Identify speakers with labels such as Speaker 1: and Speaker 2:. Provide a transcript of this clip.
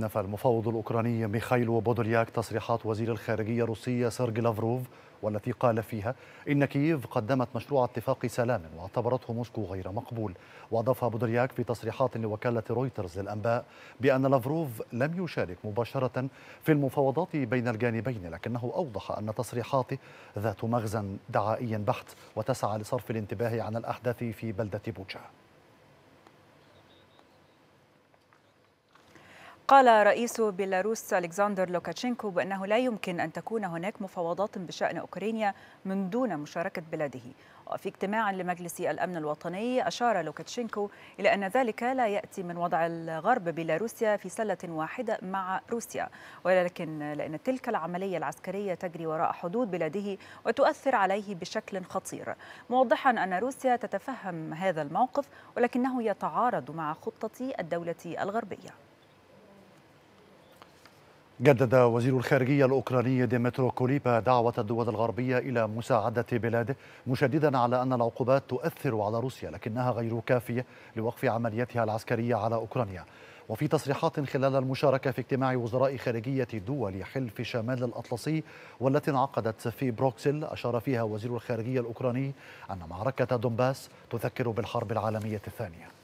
Speaker 1: نفى المفاوض الأوكراني ميخايلو بودولياك تصريحات وزير الخارجية الروسية سيرجي لافروف والتي قال فيها إن كييف قدمت مشروع اتفاق سلام واعتبرته موسكو غير مقبول وأضاف بودولياك في تصريحات لوكالة رويترز للأنباء بأن لافروف لم يشارك مباشرة في المفاوضات بين الجانبين لكنه أوضح أن تصريحاته ذات مغزى دعائي بحت وتسعى لصرف الانتباه عن الأحداث في بلدة بوتشا
Speaker 2: قال رئيس بيلاروس ألكسندر لوكاتشينكو بأنه لا يمكن أن تكون هناك مفاوضات بشأن أوكرانيا من دون مشاركة بلده وفي اجتماع لمجلس الأمن الوطني أشار لوكاتشينكو إلى أن ذلك لا يأتي من وضع الغرب بيلاروسيا في سلة واحدة مع روسيا ولكن لأن تلك العملية العسكرية تجري وراء حدود بلاده وتؤثر عليه بشكل خطير موضحا أن روسيا تتفهم هذا الموقف ولكنه يتعارض مع خطة الدولة الغربية
Speaker 1: جدد وزير الخارجية الأوكراني ديمترو كوليبا دعوة الدول الغربية إلى مساعدة بلاده مشددا على أن العقوبات تؤثر على روسيا لكنها غير كافية لوقف عملياتها العسكرية على أوكرانيا وفي تصريحات خلال المشاركة في اجتماع وزراء خارجية دول حلف شمال الأطلسي والتي انعقدت في بروكسل أشار فيها وزير الخارجية الأوكراني أن معركة دونباس تذكر بالحرب العالمية الثانية